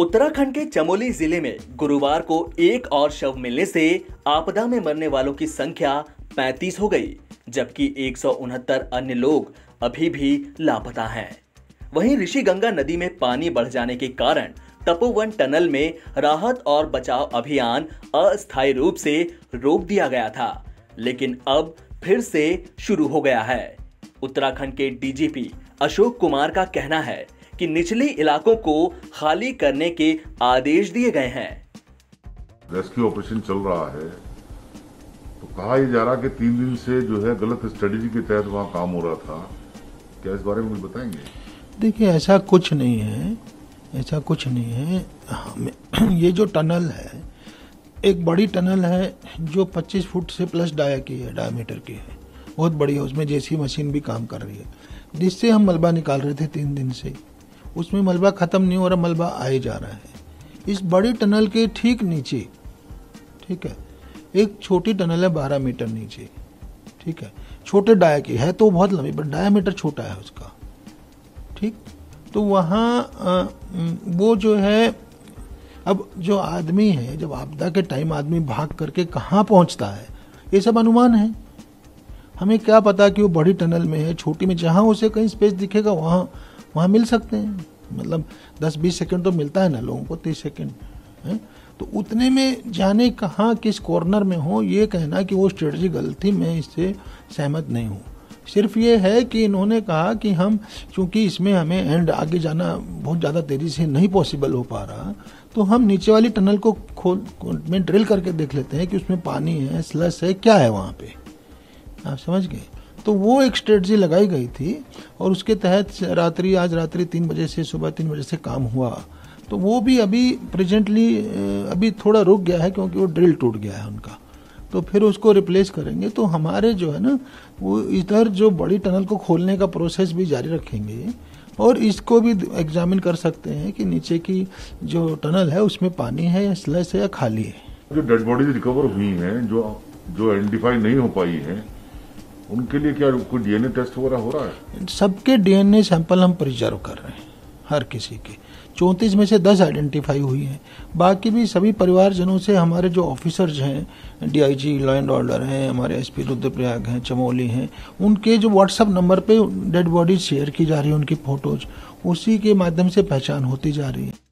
उत्तराखंड के चमोली जिले में गुरुवार को एक और शव मिलने से आपदा में मरने वालों की संख्या 35 हो गई जबकि एक अन्य लोग अभी भी लापता हैं वहीं ऋषि गंगा नदी में पानी बढ़ जाने के कारण तपोवन टनल में राहत और बचाव अभियान अस्थायी रूप से रोक दिया गया था लेकिन अब फिर से शुरू हो गया है उत्तराखंड के डीजीपी अशोक कुमार का कहना है कि निचले इलाकों को खाली करने के आदेश दिए गए हैं रेस्क्यू ऑपरेशन चल रहा है तो कहा यह जा रहा कि तीन दिन से जो है गलत स्ट्रेटेजी के तहत वहाँ काम हो रहा था क्या इस बारे में कुछ बताएंगे देखिए ऐसा कुछ नहीं है ऐसा कुछ नहीं है हमें ये जो टनल है एक बड़ी टनल है जो 25 फुट से प्लस डाया की है डायमीटर की है बहुत बड़ी है उसमें जेसी मशीन भी काम कर रही है जिससे हम मलबा निकाल रहे थे तीन दिन से उसमें मलबा ख़त्म नहीं हो रहा मलबा आए जा रहा है इस बड़ी टनल के ठीक नीचे ठीक है एक छोटी टनल है बारह मीटर नीचे ठीक है छोटे डाया की है तो बहुत लंबी बट डाया मीटर छोटा है उसका ठीक तो वहाँ वो जो है अब जो आदमी है जब आपदा के टाइम आदमी भाग करके कहाँ पहुँचता है ये सब अनुमान है हमें क्या पता कि वो बड़ी टनल में है छोटी में जहाँ उसे कहीं स्पेस दिखेगा वहाँ वहाँ मिल सकते हैं मतलब 10-20 सेकंड तो मिलता है ना लोगों को 30 सेकंड है तो उतने में जाने कहाँ किस कॉर्नर में हो ये कहना कि वो स्ट्रेटजी गलत थी मैं इससे सहमत नहीं हूँ सिर्फ ये है कि इन्होंने कहा कि हम चूँकि इसमें हमें एंड आगे जाना बहुत ज़्यादा तेज़ी से नहीं पॉसिबल हो पा रहा तो हम नीचे वाली टनल को खोल में ड्रिल करके देख लेते हैं कि उसमें पानी है स्लस है क्या है वहाँ पे आप समझ गए तो वो एक स्ट्रेटजी लगाई गई थी और उसके तहत रात्रि आज रात्रि तीन बजे से सुबह तीन बजे से काम हुआ तो वो भी अभी प्रेजेंटली अभी थोड़ा रुक गया है क्योंकि वो ड्रिल टूट गया है उनका तो फिर उसको रिप्लेस करेंगे तो हमारे जो है ना वो इधर जो बड़ी टनल को खोलने का प्रोसेस भी जारी रखेंगे और इसको भी एग्जामिन कर सकते हैं कि नीचे की जो टनल है उसमें पानी है या स्लस है या खाली है जो डेड बॉडीज रिकवर हुई हैं जो जो आइडेंटिफाई नहीं हो पाई है उनके लिए क्या कोई डीएनए टेस्ट वगैरह हो रहा है सबके डीएनए सैंपल हम प्रिजर्व कर रहे हैं हर किसी के चौंतीस में से दस आइडेंटिफाई हुई हैं बाकी भी सभी परिवारजनों से हमारे जो ऑफिसर्स हैं डीआईजी लॉ एंड ऑर्डर हैं हमारे एसपी रुद्रप्रयाग हैं चमोली हैं उनके जो व्हाट्सअप नंबर पे डेड बॉडीज शेयर की जा रही है उनकी फ़ोटोज़ उसी के माध्यम से पहचान होती जा रही है